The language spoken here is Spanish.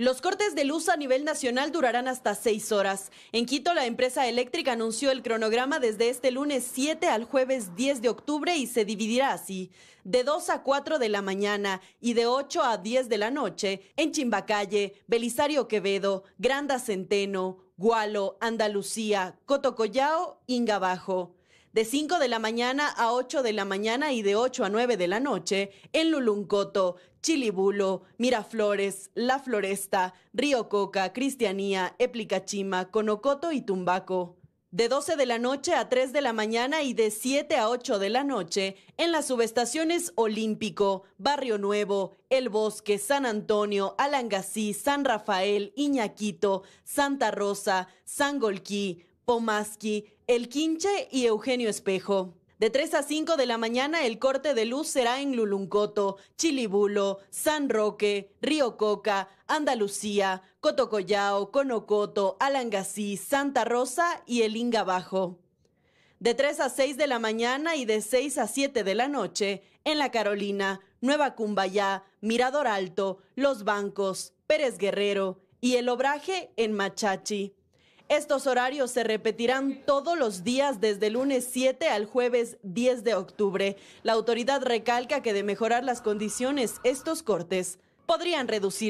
Los cortes de luz a nivel nacional durarán hasta seis horas. En Quito, la empresa eléctrica anunció el cronograma desde este lunes 7 al jueves 10 de octubre y se dividirá así, de 2 a 4 de la mañana y de 8 a 10 de la noche en Chimbacalle, Belisario Quevedo, Granda Centeno, Gualo, Andalucía, Cotocollao, Ingabajo de 5 de la mañana a 8 de la mañana y de 8 a 9 de la noche en Luluncoto, Chilibulo, Miraflores, La Floresta, Río Coca, Cristianía, Eplicachima, Conocoto y Tumbaco. De 12 de la noche a 3 de la mañana y de 7 a 8 de la noche en las subestaciones Olímpico, Barrio Nuevo, El Bosque, San Antonio, Alangací, San Rafael, Iñaquito, Santa Rosa, San Sangolquí, Pomaski, El Quinche y Eugenio Espejo. De 3 a 5 de la mañana el corte de luz será en Luluncoto, Chilibulo, San Roque, Río Coca, Andalucía, Cotocollao, Conocoto, Alangací, Santa Rosa y el Inga Bajo. De 3 a 6 de la mañana y de 6 a 7 de la noche en La Carolina, Nueva Cumbayá, Mirador Alto, Los Bancos, Pérez Guerrero y el Obraje en Machachi. Estos horarios se repetirán todos los días desde el lunes 7 al jueves 10 de octubre. La autoridad recalca que de mejorar las condiciones, estos cortes podrían reducirse.